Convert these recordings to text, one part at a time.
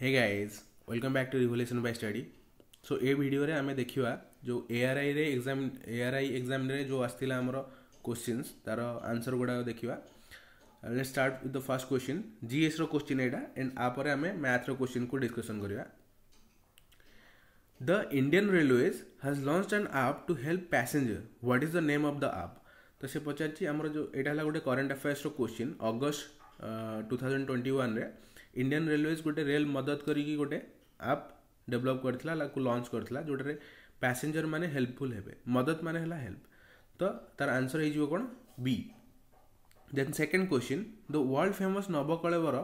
Hey guys welcome back to revolution by study so ए भिडर आम देखा जो A R I exam A R I exam जो आसाला आमर क्वेश्चन तार आंसर गुड़ाक देखा start with the first question GS रोश्चिन यहाँ एंड आपर आम मैथ्र क्वेश्चन को डिस्कसन करवा the Indian Railways has launch and app to help passenger what is the name of the app तो से पचार जो यहाँ गोटे करेन्ट अफेयर्स रोश्चिन August two thousand twenty Indian Railways ଗୋଟେ ରେଲ୍ ମଦତ କରିକି ଗୋଟେ ଆପ୍ ଡେଭଲପ୍ କରିଥିଲା ତାକୁ ଲଞ୍ଚ କରିଥିଲା ଯେଉଁଟାରେ ପ୍ୟାସେଞ୍ଜର ମାନେ ହେଲ୍ପଫୁଲ୍ ହେବେ ମଦତ ମାନେ ହେଲା ହେଲ୍ପ ତ ତାର ଆନ୍ସର୍ ହେଇଯିବ କ'ଣ B then second question the world famous Nabakalebara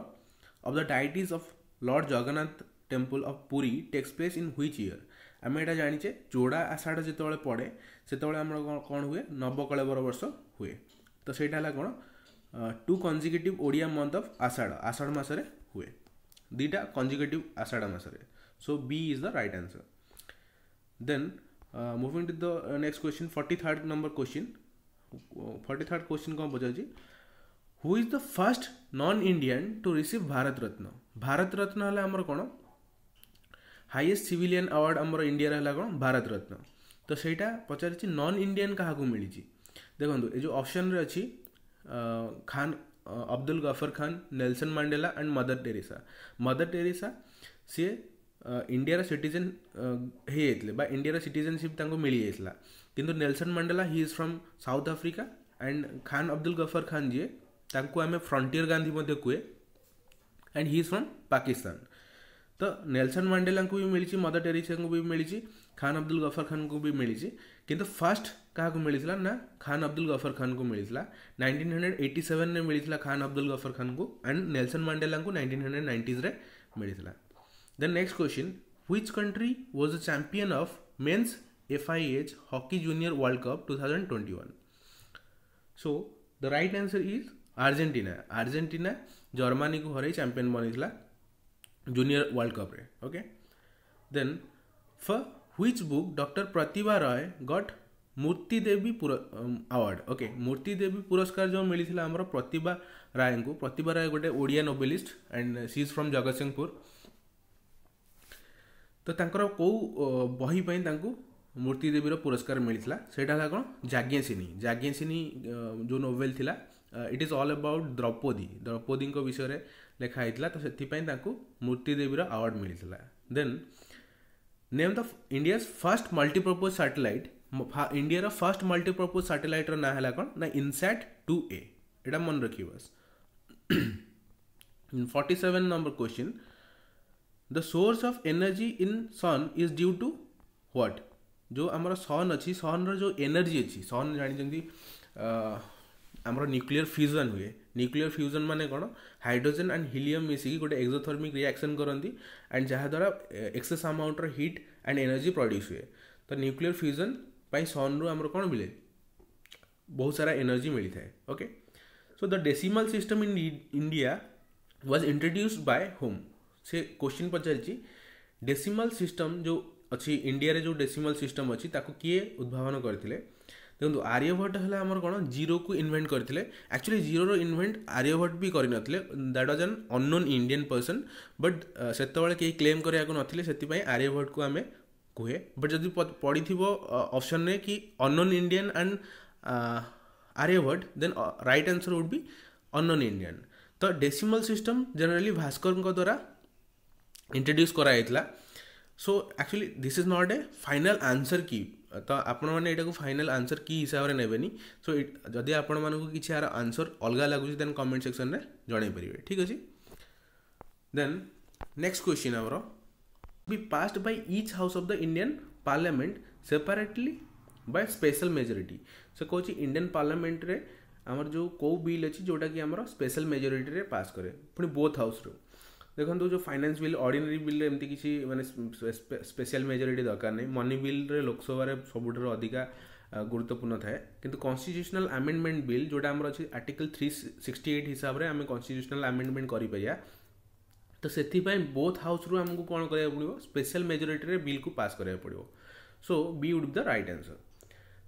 of the deities of Lord Jagannath temple of Puri takes place in which year ଆମେ ଏଇଟା ଜାଣିଛେ ଯୋଡ଼ା ଆଷାଢ଼ ଯେତେବେଳେ ପଡ଼େ ସେତେବେଳେ ଆମର କ'ଣ କ'ଣ ହୁଏ ନବକଳେବର ବର୍ଷ ହୁଏ ତ ସେଇଟା ହେଲା କ'ଣ two consecutive Odia month of Ashadha Ashadha ମାସରେ हुए दीटा कंजिकेटिव आषाढ़ masarai so b is the right answer then uh, moving to the uh, next question 43rd number question uh, 43rd कौन तो पचार जी who is the first non Indian to receive Bharat Ratna Bharat Ratna है आमर कौन highest civilian award आमर India है कौन भारत रत्न तो सहीटा पचार नन इंडियन क्या मिली देखो ये जो ऑप्शन अच्छी uh, Khan Abdul Ghaffar Khan, Nelson Mandela, and Mother Teresa. Mother Teresa, ସିଏ ଇଣ୍ଡିଆର ସିଟିଜେନ୍ ହେଇଯାଇଥିଲେ ବା ଇଣ୍ଡିଆର ସିଟିଜେନସିପ୍ ତାଙ୍କୁ ମିଳିଯାଇଥିଲା କିନ୍ତୁ Nelson Mandela he is from South Africa and Khan Abdul Ghaffar Khan ଯିଏ ତାଙ୍କୁ ଆମେ ଫ୍ରଣ୍ଟିୟର ଗାନ୍ଧୀ ମଧ୍ୟ କୁହେ and he is from Pakistan तो नेलसन मंडेला को भी मिली मदर टेरीसा को भी मिली खान अब्दुल गफर खान को भी मिली कि फास्ट क्या मिली ना खान अब्दुल गफर खान को मिली नाइंटीन हंड्रेड एट्टी सेवेन में मिली खान अब्दुल गफर खान को एंड नेलसन मंडेला को नाइंटीन हंड्रेड नाइंटीज्रे मिली next question which country was the champion of men's F I H hockey junior world cup two thousand twenty one so the right answer is Argentina Argentina Germany को हर champion बनी junior world cup रे okay then for which book doctor Pratibha Ray got Murthy Devi award okay Moorti Devi पुरस्कार जो मिली आम प्रतिभा राय को प्रतिभा राय गोटे Odia novelist and she is from Jagatsinghpur तो तर कौ बही मूर्ति देवी पुरस्कार मिले से कौन जाज्ञसिनी जाज्ञसिनी जो नोवेल थी it is all about Draupadi Draupadi विषय में लिखाही तो से मूर्ति देवी आवार्ड मिलता then name the India first multipurpose satellite India first multipurpose satellite ना है कौन ना इनसैट टू ए यहाँ मन रखी बस forty seven number question the source of energy in sun is due to what जो आम सन अच्छी सन रो एनर्जी अच्छी सन जानते ଆମର ନ୍ୟୁକ୍ଲିୟର ଫ୍ୟୁଜନ୍ ହୁଏ ନ୍ୟୁକ୍ଲିୟର ଫ୍ୟୁଜନ୍ ମାନେ କ'ଣ ହାଇଡ୍ରୋଜେନ୍ ଆଣ୍ଡ ହିଲିୟମ୍ ମିଶିକି ଗୋଟେ ଏକ୍ସୋଥର୍ମିକ୍ ରିଆକ୍ସନ୍ କରନ୍ତି ଆଣ୍ଡ ଯାହାଦ୍ୱାରା ଏକ୍ସେସ୍ ଆମାଉଣ୍ଟର ହିଟ୍ ଆଣ୍ଡ ଏନର୍ଜି ପ୍ରଡ୍ୟୁସ୍ ହୁଏ ତ ନ୍ୟୁକ୍ଲିୟର ଫ୍ୟୁଜନ୍ ପାଇଁ ସନ୍ରୁ ଆମର କ'ଣ ମିଳେ ବହୁତ ସାରା ଏନର୍ଜି ମିଳିଥାଏ okay so the decimal system in India was introduced by whom ସେ କୋଶ୍ଚିନ୍ ପଚାରିଛି ଡେସିମାଲ୍ ସିଷ୍ଟମ୍ ଯେଉଁ ଅଛି ଇଣ୍ଡିଆରେ ଯେଉଁ ଡେସିମାଲ୍ ସିଷ୍ଟମ୍ ଅଛି ତାକୁ କିଏ ଉଦ୍ଭାବନ କରିଥିଲେ ଦେଖନ୍ତୁ ଆର୍ଯ୍ୟଭଟ୍ଟ ହେଲା ଆମର କ'ଣ ଜିରୋକୁ ଇନଭେଣ୍ଟ କରିଥିଲେ ଆକ୍ଚୁଆଲି ଜିରୋର ଇନଭେଣ୍ଟ ଆର୍ଯ୍ୟଭଟ୍ଟ ବି କରିନଥିଲେ that was an unknown Indian person but ସେତେବେଳେ କେହି କ୍ଲେମ୍ କରିବାକୁ ନଥିଲେ ସେଥିପାଇଁ ଆର୍ଯ୍ୟଭଟ୍ଟକୁ ଆମେ କୁହେ ବଟ୍ ଯଦି ପଡ଼ିଥିବ ଅପସନ୍ରେ କି unknown Indian and Aryabhata then right answer would be unknown Indian ତ ଡେସିମଲ୍ ସିଷ୍ଟମ୍ ଜେନେରାଲି ଭାସ୍କରଙ୍କ ଦ୍ୱାରା ଇଣ୍ଟ୍ରଡ୍ୟୁସ୍ କରାଯାଇଥିଲା so actually this is not a final answer କି तो आपण को फाइनाल आंसर कि हिसाब से नेबे सो जदि आपण मूँ कि यार आंसर अलग लगुच दे कमेंट सेक्शन में जनईपरेंगे ठीक अच्छे देन नेक्स्ट क्वेश्चन आमर be passed by each house of the Indian parliament separately by special majority से कौन इंडियान पार्लियामेंट आमर जो कौ बिल अच्छी जोटा कि आम स्पेशल मेजोरीटी पास करे पुणी बोथ हाउस रू ଦେଖନ୍ତୁ ଯେଉଁ ଫାଇନାନ୍ସ ବିଲ୍ ଅର୍ଡ଼ିନାରୀ ବିଲ୍ରେ ଏମିତି କିଛି ମାନେ ସ୍ପେଶିଆଲ୍ ମେଜରିଟି ଦରକାର ନାହିଁ ମନି ବିଲ୍ରେ ଲୋକସଭାରେ ସବୁଠାରୁ ଅଧିକା ଗୁରୁତ୍ୱପୂର୍ଣ୍ଣ ଥାଏ କିନ୍ତୁ କନଷ୍ଟିଚ୍ୟୁସନାଲ୍ ଆମେଣ୍ଡମେଣ୍ଟ ବିଲ୍ ଯେଉଁଟା ଆମର ଅଛି ଆର୍ଟିକଲ୍ ଥ୍ରୀ ସିକ୍ସଟି ଏଇଟ୍ ହିସାବରେ ଆମେ କନଷ୍ଟିଚ୍ୟୁସନାଲ୍ ଆମେଣ୍ଡମେଣ୍ଟ କରିପାରିବା ତ ସେଥିପାଇଁ ବୋଥ୍ ହାଉସ୍ରୁ ଆମକୁ କ'ଣ କରିବାକୁ ପଡ଼ିବ ସ୍ପେଶାଲ୍ ମେଜରିଟିରେ ବିଲ୍କୁ ପାସ୍ କରିବାକୁ ପଡ଼ିବ so B would the right answer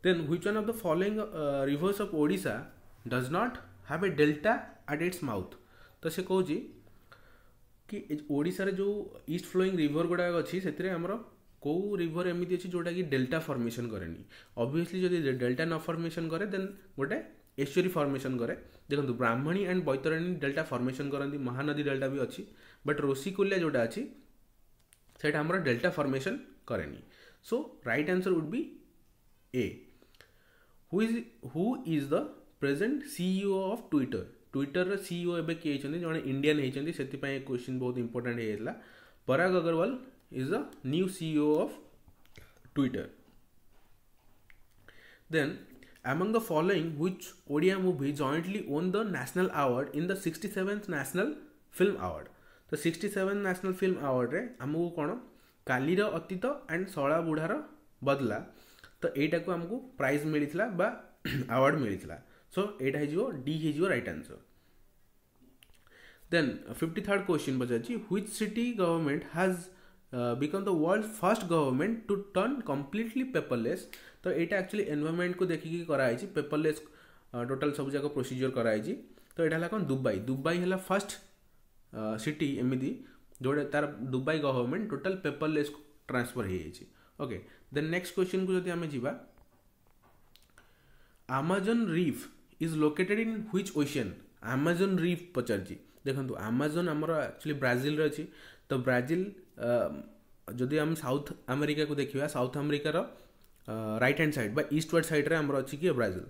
then which one of the following rivers of Odisha does not have a delta at its mouth ତ ସେ କହୁଛି कि ओडार जो ईस्ट फ्लोइंग रिवर गुड़ाक अच्छी से कौ रिभर एमती अच्छी जोटा कि डेल्टा फर्मेसन कैनि अभीयसली जब डेल्टा न फर्मेसन कै दे गोटे एश्वरी फर्मेसन कै देखो Brahmani and Baitarani delta formation करती महानदी डेल्टा भी अच्छी बट रोशिकुल्या जोटा अच्छी से डेल्टा फर्मेसन कैनि so right answer would be A who is the present CEO of Twitter Twitter रीईओ एवं किए होती जो इंडियान होती से क्वेश्चन बहुत इंपोर्टां होता Parag Agrawal is a new CEO of Twitter then among the following which Odia movie jointly won the national award in the sixty seventh national film award तो सिक्सटी सेवेन न्यासनाल फिल्म आवार्ड्रे आमको कौन कालीर अतीत and शला Budhar बदला तो यहीटा आमको प्राइज मिलता आवार्ड मिलता So 8 ହେଇଯିବ D ହେଇଯିବ right answer. Then 53rd question ପଚାରିଛି which city government has uh, become the world's first government to turn completely paperless तो एटा एक्चुअली एनवायरमेंट को देखिकी कराई पेपरलेस टोटाल सब जाक प्रोसीजर कराई तो यहाँ कौन दुबई दुबई है फर्स्ट सिटी एमती जोड़े तार Dubai government total paperless transfer हो ओके देन नेक्स्ट क्वेश्चन को जब आम जावा Amazon reef is located in which ocean Amazon reef ପଚାରିଛି ଦେଖନ୍ତୁ ଆମାଜନ୍ ଆମର ଆକ୍ଚୁଆଲି ବ୍ରାଜିଲରେ ଅଛି ତ ବ୍ରାଜିଲ ଯଦି ଆମେ ସାଉଥ୍ ଆମେରିକାକୁ ଦେଖିବା ସାଉଥ୍ ଆମେରିକାର ରାଇଟ୍ ହ୍ୟାଣ୍ଡ ସାଇଡ଼୍ ବା ଇଷ୍ଟୱାର୍ଡ଼ ସାଇଡ଼୍ରେ ଆମର ଅଛି କି ବ୍ରାଜିଲ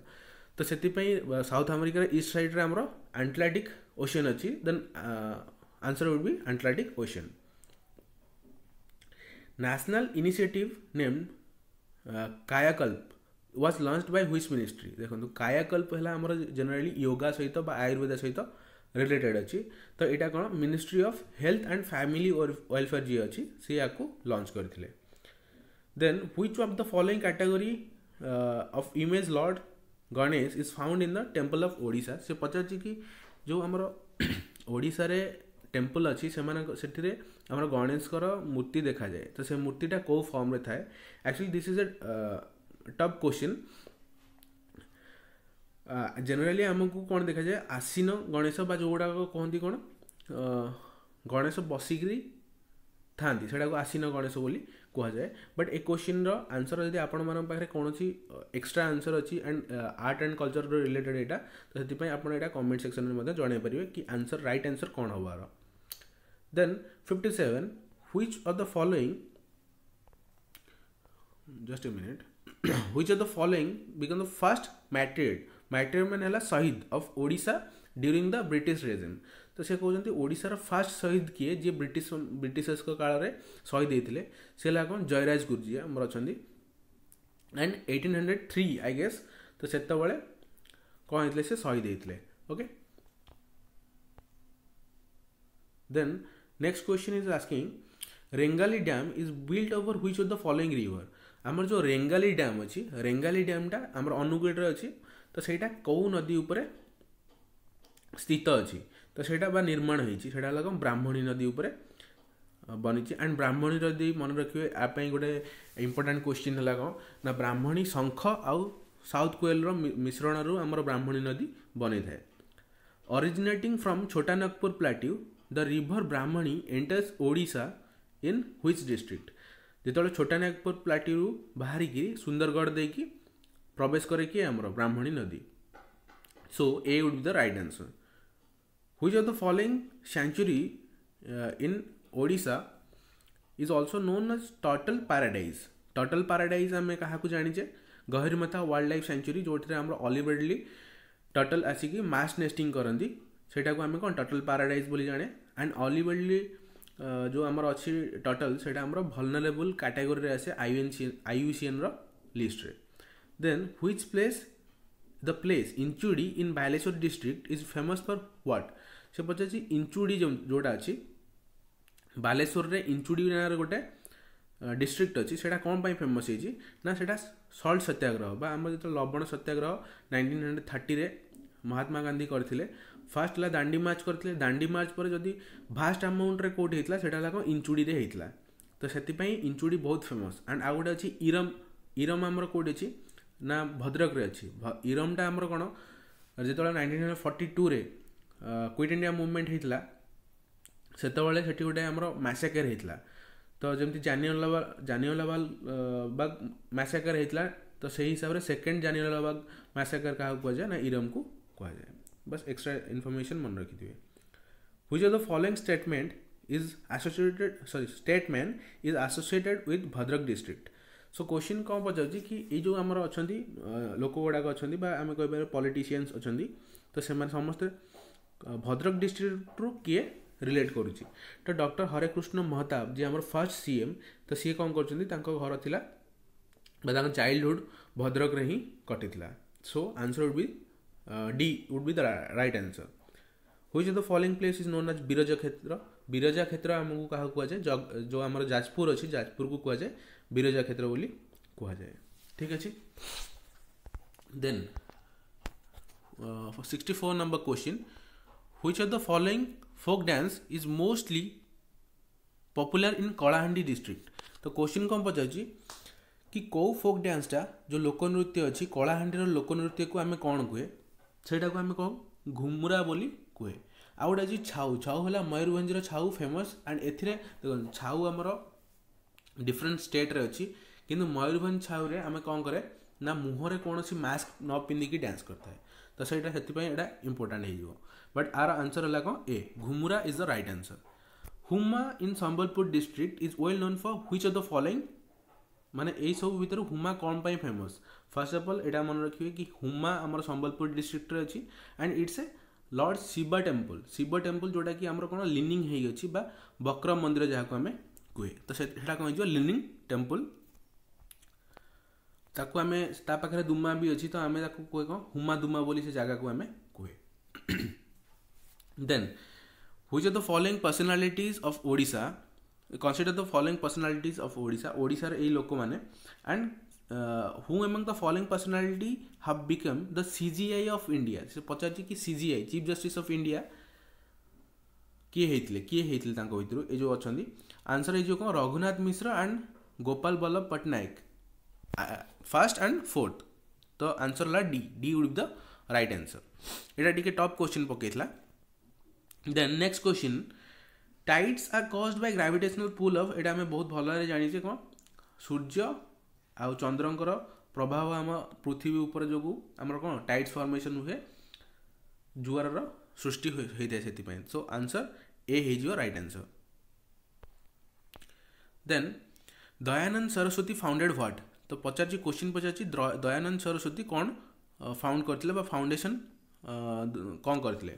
ତ ସେଥିପାଇଁ ସାଉଥ୍ ଆମେରିକାର ଇଷ୍ଟ ସାଇଡ଼୍ରେ ଆମର ଆଣ୍ଟଲାଣ୍ଟିକ୍ ଓସିଆନ୍ ଅଛି then answer would be Atlantic Ocean national initiative name Kayakalp was launch by which ministry ଦେଖନ୍ତୁ କାୟାକଲ୍ପ ହେଲା ଆମର ଜେନେରାଲି ୟୋଗା ସହିତ ବା ଆୟୁର୍ବେଦ ସହିତ ରିଲେଟେଡ୍ ଅଛି ତ ଏଇଟା କ'ଣ ministry of health and family welfare ଯିଏ ଅଛି ସିଏ ୟାକୁ ଲଞ୍ଚ କରିଥିଲେ then which of the following category of image Lord Ganesh is found in the temple of Odisha ସେ ପଚାରୁଛି କି ଯେଉଁ ଆମର ଓଡ଼ିଶାରେ ଟେମ୍ପଲ୍ ଅଛି ସେମାନଙ୍କ ସେଥିରେ ଆମର ଗଣେଶଙ୍କର ମୂର୍ତ୍ତି ଦେଖାଯାଏ ତ ସେ ମୂର୍ତ୍ତିଟା କେଉଁ ଫର୍ମରେ ଥାଏ actually this is a top question generally ଆମକୁ କ'ଣ ଦେଖାଯାଏ ଆସିନ ଗଣେଶ ବା ଯେଉଁଗୁଡ଼ାକ କହନ୍ତି କ'ଣ ଗଣେଶ ବସିକିରି ଥାନ୍ତି ସେଇଟାକୁ ଆସିନ ଗଣେଶ ବୋଲି କୁହାଯାଏ ବଟ୍ ଏ କୋଶ୍ଚିନ୍ର ଆନ୍ସର୍ ଯଦି ଆପଣମାନଙ୍କ ପାଖରେ କୌଣସି ଏକ୍ସଟ୍ରା ଆନ୍ସର୍ ଅଛି ଆଣ୍ଡ ଆର୍ଟ ଆଣ୍ଡ କଲଚର୍ର ରିଲେଟେଡ୍ ଏଇଟା ତ ସେଥିପାଇଁ ଆପଣ ଏଇଟା କମେଣ୍ଟ ସେକ୍ସନ୍ରେ ମଧ୍ୟ ଜଣାଇ ପାରିବେ କି ଆନ୍ସର୍ ରାଇଟ୍ ଆନ୍ସର୍ କ'ଣ ହେବାର then fifty seven which of the following just a minute which of the following became the first martyred martyred ମାନେ ହେଲା ଶହୀଦ of Odisha during the British regime ତ ସେ କହୁଛନ୍ତି ଓଡ଼ିଶାର ଫାଷ୍ଟ ଶହୀଦ କିଏ ଯିଏ ବ୍ରିଟିଶ ବ୍ରିଟିଶର୍ସଙ୍କ କାଳରେ ଶହୀଦ ହେଇଥିଲେ ସେ ହେଲା କ'ଣ ଜୟରାଜ ଗୁରୁଜୀ ଆମର ଅଛନ୍ତି and eighteen hundred three I guess ତ ସେତେବେଳେ କ'ଣ ହେଇଥିଲେ ସେ ଶହୀଦ ହେଇଥିଲେ okay then next question is asking Rengali dam is build over which of the following river ଆମର ଯେଉଁ ରେଙ୍ଗାଲି ଡ୍ୟାମ୍ ଅଛି ରେଙ୍ଗାଲି ଡ୍ୟାମ୍ଟା ଆମର ଅନୁଗୁଳରେ ଅଛି ତ ସେଇଟା କେଉଁ ନଦୀ ଉପରେ ସ୍ଥିତ ଅଛି ତ ସେଇଟା ବା ନିର୍ମାଣ ହେଇଛି ସେଇଟା ହେଲା କ'ଣ ବ୍ରାହ୍ମଣୀ ନଦୀ ଉପରେ ବନିଛି ଆଣ୍ଡ ବ୍ରାହ୍ମଣୀ ନଦୀ ମନେ ରଖିବେ ଆ ପାଇଁ ଗୋଟେ ଇମ୍ପୋର୍ଟାଣ୍ଟ କ୍ୱେଶ୍ଚିନ୍ ହେଲା କ'ଣ ନା ବ୍ରାହ୍ମଣୀ ଶଙ୍ଖ ଆଉ ସାଉଥ୍ କୋଏଲ୍ର ମିଶ୍ରଣରୁ ଆମର ବ୍ରାହ୍ମଣୀ ନଦୀ ବନେଇଥାଏ originating from Chotanagpur plateau the river Brahmani enters Odisha in which district ଯେତେବେଳେ ଛୋଟାନାଗପୁର ପ୍ଲାଟିରୁ ବାହାରିକି ସୁନ୍ଦରଗଡ଼ ଦେଇକି ପ୍ରବେଶ କରେ କିଏ ଆମର ବ୍ରାହ୍ମଣୀ ନଦୀ so A would be the right answer which of the following sanctuary in Odisha is also known as turtle paradise turtle paradise ଆମେ କାହାକୁ ଜାଣିଛେ ଗହୀରମଥା ୱାଇଲ୍ଡ ଲାଇଫ୍ ସ୍ୟାଞ୍ଚୁରୀ ଯେଉଁଥିରେ ଆମର ଅଲିବେଡ଼ଲି ଟଟଲ୍ ଆସିକି ମାସ୍ ନେଷ୍ଟିଂ କରନ୍ତି ସେଇଟାକୁ ଆମେ କ'ଣ ଟଟଲ୍ ପାରାଡାଇଜ୍ ବୋଲି ଜାଣେ ଆଣ୍ଡ ଅଲିବେଡ଼ଲି जो आमर अच्छी टटल से आमर भलनेबुल कैटेगोरी आसे IUCN list then which place the place इंचुडी in Baleshwar district is famous for what से पचार इंचुडी जोटा अच्छी ବାଲେଶ୍ୱରରେ ଇଞ୍ଚୁଡ଼ି ନାଁରେ ଗୋଟେ ଡିଷ୍ଟ୍ରିକ୍ଟ ଅଛି ସେଇଟା କ'ଣ ପାଇଁ ଫେମସ୍ ହେଇଛି ନା ସେଇଟା ସଲ୍ଟ ସତ୍ୟାଗ୍ରହ ବା ଆମର ଯେତେବେଳେ ଲବଣ ସତ୍ୟାଗ୍ରହ ନାଇନଟିନ୍ ହଣ୍ଡ୍ରେଡ଼ ଥାର୍ଟିରେ ମହାତ୍ମା ଗାନ୍ଧୀ କରିଥିଲେ ଫାର୍ଷ୍ଟ ହେଲା ଦାଣ୍ଡି ମାର୍ଚ୍ଚ କରିଥିଲେ ଦାଣ୍ଡି ମାର୍ଚ୍ଚ ପରେ ଯଦି ଭାଷ୍ଟ ଆମାଉଣ୍ଟରେ କେଉଁଠି ହେଇଥିଲା ସେଇଟା ହେଲା କ'ଣ ଇଞ୍ଚୁଡ଼ିରେ ହେଇଥିଲା ତ ସେଥିପାଇଁ ଇଞ୍ଚୁଡ଼ି ବହୁତ ଫେମସ୍ ଆଣ୍ଡ ଆଉ ଗୋଟେ ଅଛି ଇରମ୍ ଇରମ୍ ଆମର କେଉଁଠି ଅଛି ନା ଭଦ୍ରକରେ ଅଛି ଇରମ୍ଟା ଆମର କ'ଣ ଯେତେବେଳେ ନାଇଣ୍ଟିନ୍ ହଣ୍ଡ୍ରେଡ଼ ଫର୍ଟି ଟୁରେ କ୍ୱିଟ୍ ଇଣ୍ଡିଆ ମୁଭମେଣ୍ଟ ହେଇଥିଲା ସେତେବେଳେ ସେଠି ଗୋଟେ ଆମର ମ୍ୟାସାକେର୍ ହେଇଥିଲା ତ ଯେମିତି ଜାନିଓଲାବାଗ ଜାନିଓଲାବାଗ ବାଗ ମ୍ୟାସାକେର୍ ହେଇଥିଲା ତ ସେହି ହିସାବରେ ସେକେଣ୍ଡ ଜାନିଓଲାବାଗ ମ୍ୟାସାକେର୍ କାହାକୁ କୁହାଯାଏ ନା ଇରମ୍କୁ କୁହାଯାଏ बस एक्स्ट्रा इन्फॉर्मेशन मन रखी थी which of the following statement is associated sorry statement is associated with Bhadrak district so question कौन पचारे कि ये जो आमर अच्छा लोक गुड़ाक अच्छा आम कह पलिटिशियंस अच्छा तो से समस्ते भद्रक डिस्ट्रिक्ट रु किए रिलेट करुच्ची तो डॉक्टर हरेकृष्ण महताब जी आम फर्स्ट एम तो सी कौन कर घर थी चाइल्डहुड भद्रक्रे रे ही कटिला so answer would be Uh, D would be the right answer. Which of the following place is known as Biraja Khetra? Biraja Kshetra ଆମକୁ କାହାକୁ କୁହାଯାଏ ଯେଉଁ ଆମର ଯାଜପୁର ଅଛି ଯାଜପୁରକୁ କୁହାଯାଏ ବିରଜା କ୍ଷେତ୍ର ବୋଲି କୁହାଯାଏ ଠିକ୍ ଅଛି then sixty four number question which of the following folk dance is mostly popular in Kalahandi district ତ କ୍ୱେଶ୍ଚିନ୍ କ'ଣ ପଚାରୁଛି କି କେଉଁ ଫୋକ୍ ଡ୍ୟାନ୍ସଟା ଯେଉଁ ଲୋକନୃତ୍ୟ ଅଛି କଳାହାଣ୍ଡିର ଲୋକନୃତ୍ୟକୁ ଆମେ କ'ଣ କୁହେ ସେଇଟାକୁ ଆମେ କ'ଣ ଘୁମୁରା ବୋଲି କୁହେ ଆଉ ଗୋଟେ ଅଛି ଛାଉ ଛାଉ ହେଲା ମୟୂରଭଞ୍ଜର ଛାଉ ଫେମସ୍ ଆଣ୍ଡ ଏଥିରେ ଦେଖନ୍ତୁ ଛାଉ ଆମର ଡିଫରେଣ୍ଟ ଷ୍ଟେଟ୍ରେ ଅଛି କିନ୍ତୁ ମୟୂରଭଞ୍ଜ ଛାଉରେ ଆମେ କ'ଣ କରେ ନା ମୁହଁରେ କୌଣସି ମାସ୍କ ନ ପିନ୍ଧିକି ଡ୍ୟାନ୍ସ କରିଥାଏ ତ ସେଇଟା ସେଥିପାଇଁ ଏଇଟା ଇମ୍ପୋର୍ଟାଣ୍ଟ ହେଇଯିବ ବଟ୍ ଆର ଆନ୍ସର୍ ହେଲା କ'ଣ A Ghumura is the right answer Huma in Sambalpur district is well known for which of the following ମାନେ ଏଇସବୁ ଭିତରୁ ହୁମା କ'ଣ ପାଇଁ ଫେମସ୍ ଫାର୍ଷ୍ଟ ଅଫ୍ ଅଲ୍ ଏଇଟା ମନେ ରଖିବେ କି ହୁମା ଆମର ସମ୍ବଲପୁର ଡିଷ୍ଟ୍ରିକ୍ଟରେ ଅଛି and it's a lord Shiva temple Shiva temple ଯେଉଁଟାକି ଆମର କ'ଣ ଲିନିଂ ହେଇଅଛି ବା ବକ୍ରମ ମନ୍ଦିର ଯାହାକୁ ଆମେ କୁହେ ତ ସେଟା କ'ଣ ହେଇଯିବ ଲିନିଂ ଟେମ୍ପଲ୍ ତାକୁ ଆମେ ତା ପାଖରେ ଦୁମା ବି ଅଛି ତ ଆମେ ତାକୁ କୁହେ କ'ଣ ହୁମା ଦୁମା ବୋଲି ସେ ଜାଗାକୁ ଆମେ କୁହେ then which of the following personalities of Odisha consider the following personalities of Odisha. Odisha ei loko mane and uh, who among the following personality have become the CGI of India. से पचारछि कि CGI Chief Justice of India किए ହେଇଥିଲେ କିଏ ହେଇଥିଲେ ତାଙ୍କ ଭିତରୁ ଏ ଯେଉଁ ଅଛନ୍ତି ଆନ୍ସର୍ ହେଇଯିବ କ'ଣ Raghunath Mishra and Gopal Ballabh Pattnaik first and fourth ତ ଆନ୍ସର୍ ହେଲା D D would the right answer ଏଇଟା ଟିକେ ଟପ୍ କ୍ୱେଶ୍ଚିନ୍ ପକେଇଥିଲା then next question tides are caused by gravitational pull of ଏଇଟା ଆମେ ବହୁତ ଭଲରେ ଜାଣିଛେ କ'ଣ ସୂର୍ଯ୍ୟ ଆଉ ଚନ୍ଦ୍ରଙ୍କର ପ୍ରଭାବ ଆମ ପୃଥିବୀ ଉପରେ ଯୋଗୁଁ ଆମର କ'ଣ ଟାଇଟ୍ସ ଫର୍ମେସନ୍ ହୁଏ ଜୁଆରର ସୃଷ୍ଟି ହୋଇଥାଏ ସେଥିପାଇଁ ସୋ ଆନ୍ସର୍ ଏ ହେଇଯିବ right answer then Dayanand Saraswati founded what ତ ପଚାରିଛି କୋଶ୍ଚିନ୍ ପଚାରିଛି ଦୟାନନ୍ଦ ସରସ୍ୱତୀ କ'ଣ ଫାଉଣ୍ଡ କରିଥିଲେ ବା ଫାଉଣ୍ଡେସନ୍ କ'ଣ କରିଥିଲେ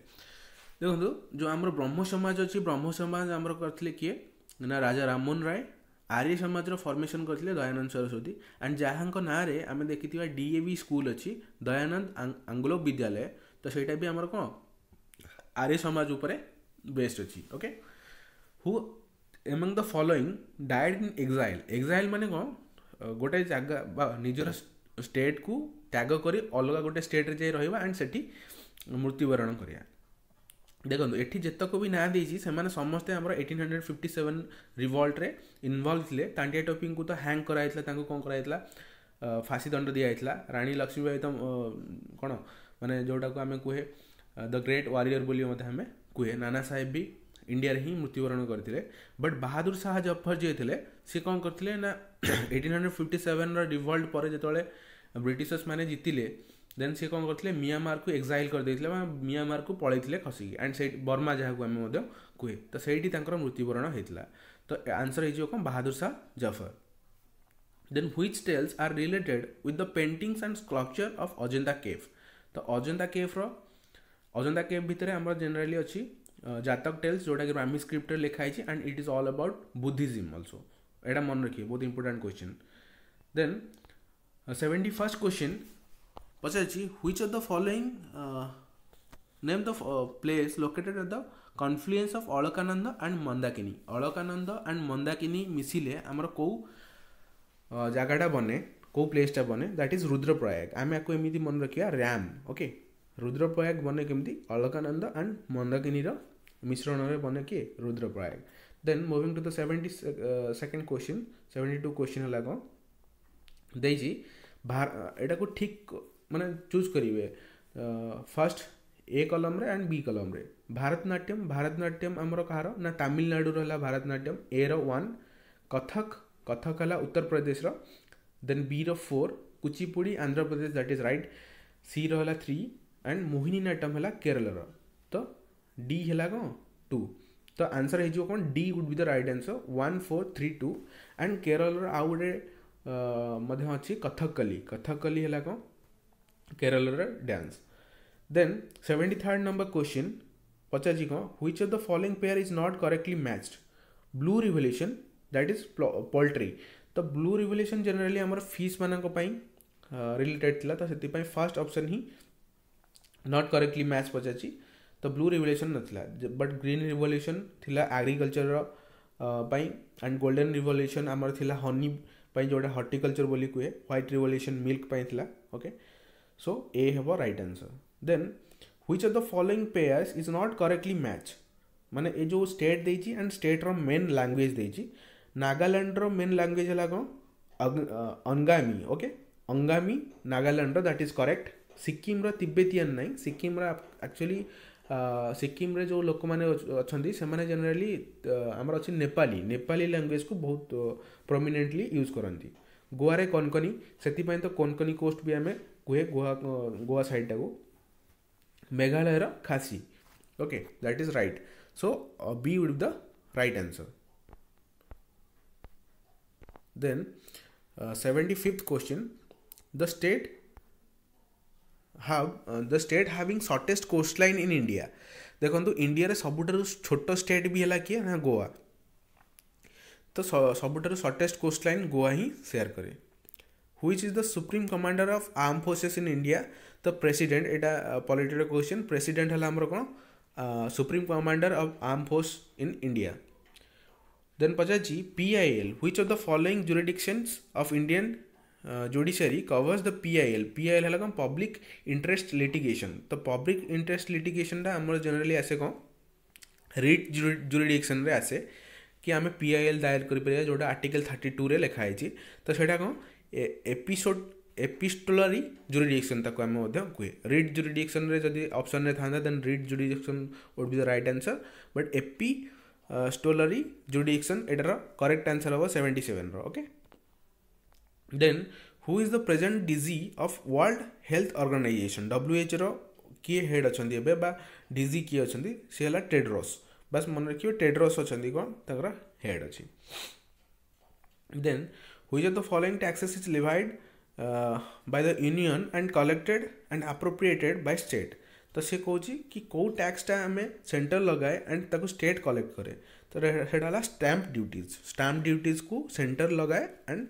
ଦେଖନ୍ତୁ ଯେଉଁ ଆମର ବ୍ରହ୍ମ ସମାଜ ଅଛି ବ୍ରହ୍ମ ସମାଜ ଆମର କରିଥିଲେ କିଏ ନା ରାଜା ରାମମୋହନ ରାୟ ଆର୍ୟ ସମାଜର ଫର୍ମେସନ୍ କରିଥିଲେ ଦୟାନନ୍ଦ ସରସ୍ୱତୀ ଆଣ୍ଡ ଯାହାଙ୍କ ନାଁରେ ଆମେ ଦେଖିଥିବା ଡିଏଭି ସ୍କୁଲ ଅଛି ଦୟାନନ୍ଦ ଆଙ୍ଗୁଲ ବିଦ୍ୟାଳୟ ତ ସେଇଟା ବି ଆମର କ'ଣ ଆର୍ୟ ସମାଜ ଉପରେ ବେଷ୍ଟ ଅଛି okay who among the following died in exile exile ମାନେ କ'ଣ ଗୋଟେ ଜାଗା ବା ନିଜର ଷ୍ଟେଟ୍କୁ ତ୍ୟାଗ କରି ଅଲଗା ଗୋଟେ ଷ୍ଟେଟ୍ରେ ଯାଇ ରହିବା ଆଣ୍ଡ ସେଠି ମୃତ୍ୟୁବରଣ କରିବା ଦେଖନ୍ତୁ ଏଠି ଯେତକ ବି ନାଁ ଦେଇଛି ସେମାନେ ସମସ୍ତେ ଆମର ଏଇଟିନ୍ ହଣ୍ଡ୍ରେଡ଼ ଫିଫ୍ଟି ସେଭେନ୍ ରିଭଲ୍ଟରେ ଇନଭଲ୍ଭ ଥିଲେ ତାଣ୍ଡିଆ ଟୋପିଙ୍କୁ ତ ହ୍ୟାଙ୍ଗ୍ କରାଯାଇଥିଲା ତାଙ୍କୁ କ'ଣ କରାଯାଇଥିଲା ଫାଶୀ ଦଣ୍ଡ ଦିଆଯାଇଥିଲା ରାଣୀ ଲକ୍ଷ୍ମୀବାଇ ତ କ'ଣ ମାନେ ଯେଉଁଟାକୁ ଆମେ କୁହେ ଦ ଗ୍ରେଟ୍ ୱାରିୟର ବୋଲି ମଧ୍ୟ ଆମେ କୁହେ ନାନା ସାହେବ ବି ଇଣ୍ଡିଆରେ ହିଁ ମୃତ୍ୟୁବରଣ କରିଥିଲେ ବଟ୍ ବାହାଦୁର ଶାହା ଜଫର ଯିଏ ଥିଲେ ସେ କ'ଣ କରିଥିଲେ ନା ଏଇଟିନ୍ ହଣ୍ଡ୍ରେଡ଼ ଫିଫ୍ଟି ସେଭେନ୍ର ରିଭଲ୍ଟ ପରେ ଯେତେବେଳେ ବ୍ରିଟିଶର୍ସମାନେ ଜିତିଲେ ଦେନ୍ ସିଏ କ'ଣ କରିଥିଲେ ମିଆଁମାରକୁ ଏକ୍ସାଇଲ୍ କରିଦେଇଥିଲେ ବା ମିଆଁମାରକୁ ପଳେଇଥିଲେ ଖସିକି ଆଣ୍ଡ ସେଇଠି ବର୍ମା ଯାହାକୁ ଆମେ ମଧ୍ୟ କୁହେ ତ ସେଇଠି ତାଙ୍କର ମୃତ୍ୟୁବରଣ ହେଇଥିଲା ତ ଆନ୍ସର୍ ହେଇଯିବ କ'ଣ Bahadur Shah Zafar then which tales are related with the paintings and sculpture of Ajanta cave ତ ଅଜନ୍ତା କେଭ୍ର ଅଜନ୍ତା କେଭ୍ ଭିତରେ ଆମର ଜେନେରାଲି ଅଛି ଜାତକ ଟେଲ୍ସ ଯେଉଁଟାକି ରାମି ସ୍କ୍ରିପ୍ଟରେ ଲେଖା ହେଇଛି and it is all about Buddhism also ଏଇଟା ମନେ ରଖିବେ ବହୁତ important question then seventy first question Pachachi, which of the following uh, name the uh, place located at the confluence of Alakananda and Mandakini? Alakananda and Mandakini misile amara kou জায়গাটা বনে କେଉଁ ପ୍ଲେସ୍ଟା ବନେ that is Rudraprayag ଆମେ ଆକୁ ଏମିତି ମନେ ରଖିବା Ram okay Rudraprayag ବନେ କେମିତି ଅଳକାନନ୍ଦ ଆଣ୍ଡ ମନ୍ଦାକିନୀର ମିଶ୍ରଣରେ ବନେ କିଏ Rudraprayag then moving to the seventy second question seventy two question ହେଲା କ'ଣ ଦେଇଛି ଏଇଟାକୁ ଠିକ୍ मैंने चूज करी हुए फर्स्ट ए कलम एंड बी कलम रे भारतनाट्यम भारतनाट्यम आमर कहार ना तामिलनाडु रहा भारतनाट्यम ए रो कथक कथक है Uttar Pradesh row then B row four Kuchipudi Andhra Pradesh that is right C रहा थ्री एंड मोहिनी नाट्यम है केरल तो डी है कौन टू तो आंसर हो कौन D would be the right answer one four three two and Kerala आउ गए अच्छी कथकली कथकली है कौन Kerala dance. Then 73rd number question पचा जी को which of the following pair is not correctly matched? Blue revolution that is poultry. तो blue revolution generally हमारा fees मानक पाई रिलेटेड थिला तो सेति पाई फर्स्ट ऑप्शन ही नॉट करेक्टली मैच पचाची तो ब्लू रिवोल्यूशन नथिला बट ग्रीन रिवोल्यूशन थिला एग्रीकल्चर ପାଇଁ ଆଣ୍ଡ ଗୋଲ୍ଡେନ୍ ରିଭଲ୍ୟୁସନ୍ ଆମର ଥିଲା ହନି ପାଇଁ ଯେଉଁଟା ହର୍ଟିକଲଚର୍ ବୋଲି କୁହେ ହ୍ୱାଇଟ୍ ରିଭଲ୍ୟୁସନ୍ ମିଲ୍କ ପାଇଁ ଥିଲା okay So A have a right answer. Then which of the following pairs is not correctly match? ମାନେ ଏ ଯେଉଁ ଷ୍ଟେଟ୍ ଦେଇଛି ଆଣ୍ଡ ଷ୍ଟେଟ୍ର ମେନ୍ ଲାଙ୍ଗୁଏଜ୍ ଦେଇଛି ନାଗାଲାଣ୍ଡର ମେନ୍ ଲାଙ୍ଗୁଏଜ୍ ହେଲା କ'ଣ ଅନଗାମୀ ଓକେ ଅଙ୍ଗାମୀ ନାଗାଲାଣ୍ଡର ଦ୍ୟାଟ୍ ଇଜ୍ କରେକ୍ଟ ସିକିମ୍ର ତିବେତିଆନ୍ ନାହିଁ ସିକିମ୍ର ଆକ୍ଚୁଆଲି ସିକିମ୍ରେ ଯେଉଁ ଲୋକମାନେ ଅଛନ୍ତି ସେମାନେ ଜେନେରାଲି ଆମର ଅଛି ନେପାଳୀ ନେପାଳୀ ଲାଙ୍ଗୁଏଜ୍କୁ ବହୁତ ପ୍ରମିନେଣ୍ଟଲି ୟୁଜ୍ କରନ୍ତି ଗୋଆରେ କନକନି ସେଥିପାଇଁ ତ କନକନି କୋଷ୍ଟ ବି ଆମେ କୁହେ ଗୋଆ ଗୋଆ ସାଇଡ଼୍ଟାକୁ ମେଘାଳୟର Khasi okay that is right so B would the right answer then uh, 75th question the state have uh, the state having shortest coastline in india ଦେଖନ୍ତୁ ଇଣ୍ଡିଆରେ ସବୁଠାରୁ ଛୋଟ ଷ୍ଟେଟ୍ ବି ହେଲା କିଏ ନା ଗୋଆ ତ ସବୁଠାରୁ ସର୍ଟେଷ୍ଟ କୋଷ୍ଟ ଲାଇନ୍ ଗୋଆ ହିଁ ସେୟାର କରେ which is the supreme commander of armed forces in india the president এটা পলিটিক্যাল কোশ্চেন প্রেসিডেন্ট হল আমার কোন supreme commander of arm force in India then পচারছি PIL which of the following jurisdictions of Indian judiciary covers the PIL PIL है कौन public interest litigation तो public interest litigation आम generally आसे कौन रिट जुरीडिक्शन रे आसे कि आम पीआईएल दायर कर जोटा आर्टिकल थर्टी टू रे लिखाई तो सैटा कौन एपिसोड एपिस्टोलरी जुरीडिक्शन आम कहे रिड जुरीडिक्शन में जब अप्सन था then writ jurisdiction would be the right answer but epistolary jurisdiction यटार करेक्ट आंसर हम सेवेन्टी सेवेन रके then who is the present DG of World Health Organisation WH रे head अच्छा डीजी किए अच्छा सी है टेड्रोस बास मन रखिए टेड्रोस अच्छा कौन तरह हेड अच्छी then which of the following taxes is levied uh, the union and collected and and appropriated state तो सी कौच कि कौ टैक्सटा आम सेन्टर लगाए एंड स्टेट कलेक्ट कै तो सीटा स्टाम्प ड्यूटीज स्टाम्प ड्यूटीज को सेन्टर लगाए एंड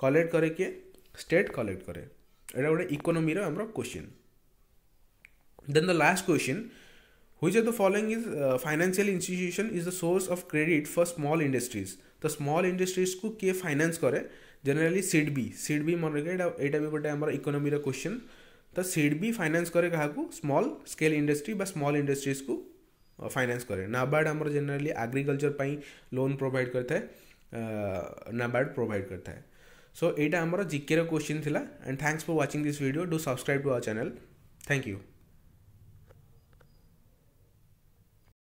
कलेक्ट करे किए स्टेट कलेक्ट करे यहाँ गोटे इकोनोमी आम question then the last question which are the following is financial institution is the source of credit for small industries ତ ସ୍ମଲ୍ ଇଣ୍ଡଷ୍ଟ୍ରିଜକୁ କିଏ ଫାଇନାନ୍ସ କରେ generally SIDBI SIDBI ମନେ ରଖିବେ ଏଇଟା ଏଇଟା ବି ଗୋଟେ ଆମର ଇକୋନୋମିର କ୍ୱେଶ୍ଚନ୍ ତ ସିଡ୍ ବି ଫାଇନାନ୍ସ କରେ କାହାକୁ ସ୍ମଲ୍ ସ୍କେଲ୍ ଇଣ୍ଡଷ୍ଟ୍ରି ବା ସ୍ମଲ୍ ଇଣ୍ଡଷ୍ଟ୍ରିଜକୁ ଫାଇନାନ୍ସ କରେ ନାବାର୍ଡ଼ ଆମର ଜେନେରାଲି ଆଗ୍ରିକଲଚର ପାଇଁ ଲୋନ୍ ପ୍ରୋଭାଇଡ଼ କରିଥାଏ ନାବାର୍ଡ଼ ପ୍ରୋଭାଇଡ଼ କରିଥାଏ ସୋ ଏଇଟା ଆମର ଜିକେର କ୍ୱେଶ୍ଚିନ୍ ଥିଲା and thanks for watching this video do subscribe to our channel thank you